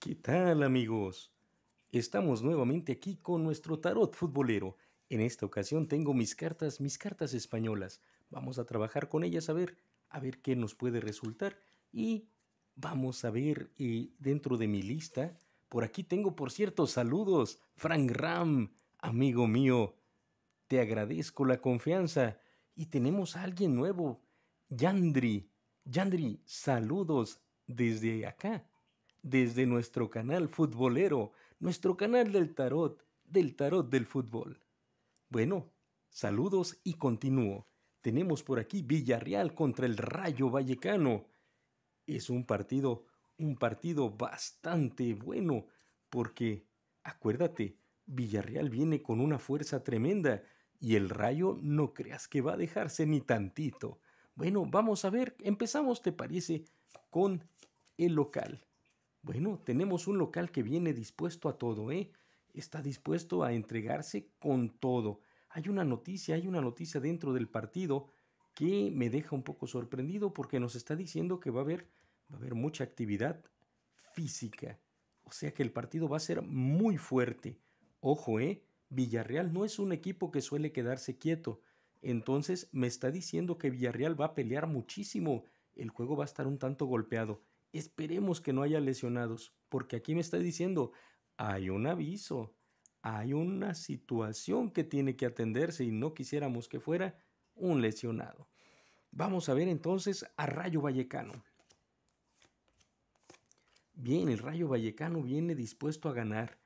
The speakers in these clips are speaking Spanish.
¿Qué tal amigos? Estamos nuevamente aquí con nuestro tarot futbolero. En esta ocasión tengo mis cartas, mis cartas españolas. Vamos a trabajar con ellas a ver, a ver qué nos puede resultar. Y vamos a ver eh, dentro de mi lista. Por aquí tengo, por cierto, saludos. Frank Ram, amigo mío, te agradezco la confianza. Y tenemos a alguien nuevo. Yandri, Yandri, saludos desde acá, desde nuestro canal futbolero, nuestro canal del tarot, del tarot del fútbol. Bueno, saludos y continúo. Tenemos por aquí Villarreal contra el Rayo Vallecano. Es un partido, un partido bastante bueno, porque acuérdate, Villarreal viene con una fuerza tremenda y el Rayo no creas que va a dejarse ni tantito. Bueno, vamos a ver, empezamos, ¿te parece? Con el local. Bueno, tenemos un local que viene dispuesto a todo, ¿eh? Está dispuesto a entregarse con todo. Hay una noticia, hay una noticia dentro del partido que me deja un poco sorprendido porque nos está diciendo que va a haber, va a haber mucha actividad física. O sea que el partido va a ser muy fuerte. Ojo, ¿eh? Villarreal no es un equipo que suele quedarse quieto. Entonces me está diciendo que Villarreal va a pelear muchísimo. El juego va a estar un tanto golpeado. Esperemos que no haya lesionados, porque aquí me está diciendo, hay un aviso, hay una situación que tiene que atenderse y no quisiéramos que fuera un lesionado. Vamos a ver entonces a Rayo Vallecano. Bien, el Rayo Vallecano viene dispuesto a ganar.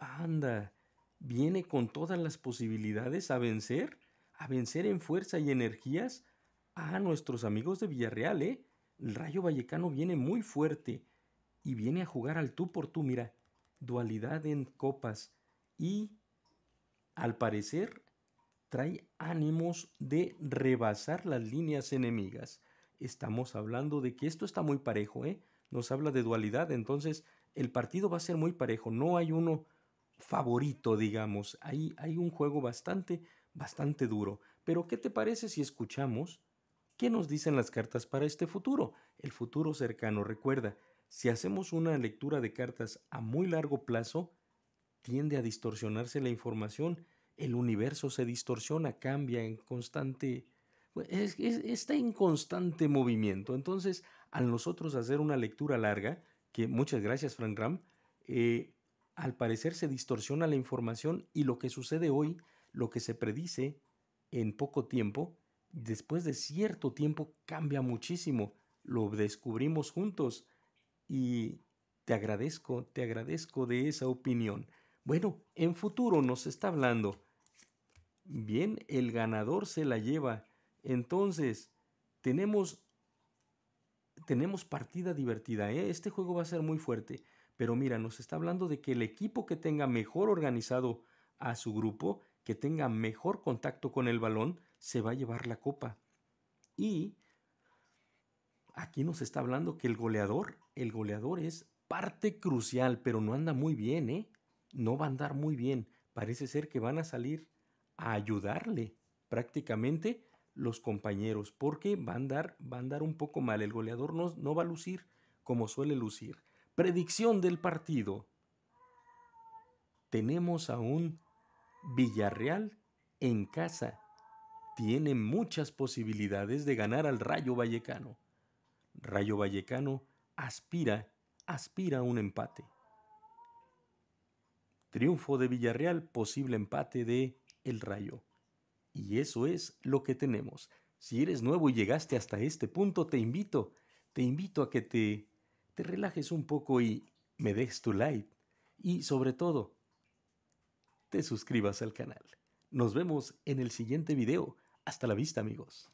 Anda, viene con todas las posibilidades a vencer, a vencer en fuerza y energías a nuestros amigos de Villarreal, ¿eh? El Rayo Vallecano viene muy fuerte y viene a jugar al tú por tú, mira, dualidad en copas y al parecer trae ánimos de rebasar las líneas enemigas. Estamos hablando de que esto está muy parejo, ¿eh? Nos habla de dualidad, entonces el partido va a ser muy parejo, no hay uno favorito, digamos. Hay, hay un juego bastante, bastante duro. Pero, ¿qué te parece si escuchamos ¿Qué nos dicen las cartas para este futuro? El futuro cercano. Recuerda, si hacemos una lectura de cartas a muy largo plazo, tiende a distorsionarse la información. El universo se distorsiona, cambia en constante... Pues, está en constante movimiento. Entonces, al nosotros hacer una lectura larga, que muchas gracias Frank Ram, eh, al parecer se distorsiona la información y lo que sucede hoy, lo que se predice en poco tiempo, después de cierto tiempo cambia muchísimo. Lo descubrimos juntos y te agradezco, te agradezco de esa opinión. Bueno, en futuro nos está hablando. Bien, el ganador se la lleva. Entonces, tenemos tenemos partida divertida. ¿eh? Este juego va a ser muy fuerte. Pero mira, nos está hablando de que el equipo que tenga mejor organizado a su grupo, que tenga mejor contacto con el balón, se va a llevar la copa. Y aquí nos está hablando que el goleador, el goleador es parte crucial, pero no anda muy bien, ¿eh? No va a andar muy bien. Parece ser que van a salir a ayudarle prácticamente los compañeros, porque va a andar, va a un poco mal. El goleador no, no va a lucir como suele lucir. Predicción del partido. Tenemos a un Villarreal en casa tiene muchas posibilidades de ganar al Rayo Vallecano. Rayo Vallecano aspira, aspira a un empate. Triunfo de Villarreal, posible empate de El Rayo. Y eso es lo que tenemos. Si eres nuevo y llegaste hasta este punto, te invito, te invito a que te, te relajes un poco y me dejes tu like. Y sobre todo, te suscribas al canal. Nos vemos en el siguiente video. Hasta la vista amigos.